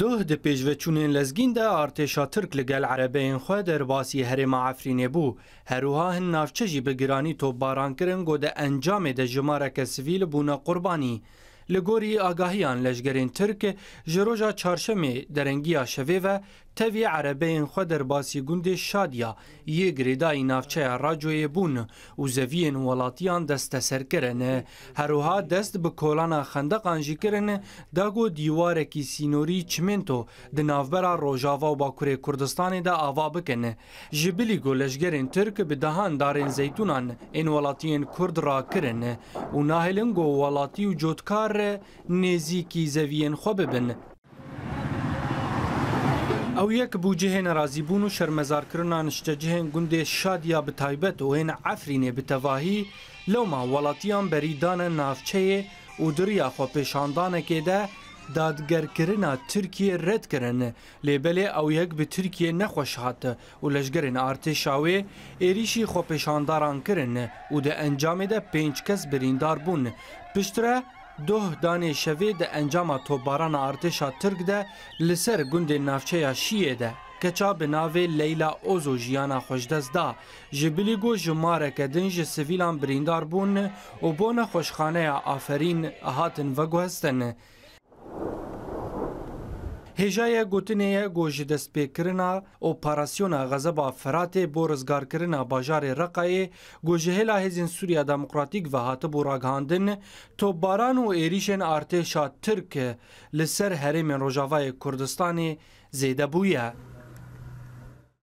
دوه د پێشڤەچوونên lezgîn de artêşa Tirk li gel erebeyên xwe derbasî herêma Efrînê bû. Herûha hin navçe jî bi giranî topbarankirin got de encamê de jimareke sivîl bûne qurbanî. Li gorî agahiyan leşgerên Tirk ji roja çarşemê derengiya şevê ve تەوی عەرەبەیەن خۆ دەرباسی گوندێ شادیا یە گرێدای ناوچەیە ڕاجۆیە بوون و زەویەن وڵاتیان دەستە سەرکردنە هەروها دەست بە کۆلانە خندەقانژیکردن داگۆ دیوارێکی سینۆری چمنتۆ د ناوبەرا ڕۆژاوا و باکوورێ کوردستانێدا ئاوا بکەنە ji bilî golejgerên Tirk bi dehan darên zeytûnan ên welatiyên Kurd rakirin û nahêlin go welatî û cotkar nêzîkî zeviyên xwe bibin ئەو یەک بوو جهێن رازیبوون و شەرمەزارکردنا نیشتە جهێن گوندێ شادیا بتایبەت و هێنە ئەفرینێ بتەواهی لەوما وڵاتیان بەریدانە ناوچەیە و دریا خۆپێشاندانەکێدا دادگەرکردنا ترکیە ڕێدکردن لێبەلێ ئەو یەک بە ترکیە نەخۆش هاتە و لەشگەرن ئارتێشاوێ ئێریشی خۆپێشانداران کردن و دە ئەنجامێدا پێنج کەس بریندار بوون پشترە دوه دانê şevê di encama tobarana artêşa Tirk de li ser gundê navçeya Şiyê de keça bi navê Leyla Ozo jiyana xweşdest da ji bilîgo ji mareke din ji sivîlan birîndar bûn û bona xweşxaneya Aferîn hatin veguhestin. هێژایە گوتنەیە گۆژی دەستپێکردنا ئۆپاراسیۆنە غەزە با فراتێ بۆ ڕزگارکردنا باژارێ ڕقایێ گۆژهێلا هێزین سووریا دموکراتیک بە هاتە بۆ ڕاگەاندن تۆباران و عێریشێن ئارتێشا ترکە لەسەر هەرێمێن ڕۆژاوای کوردستانی زێدەبووە.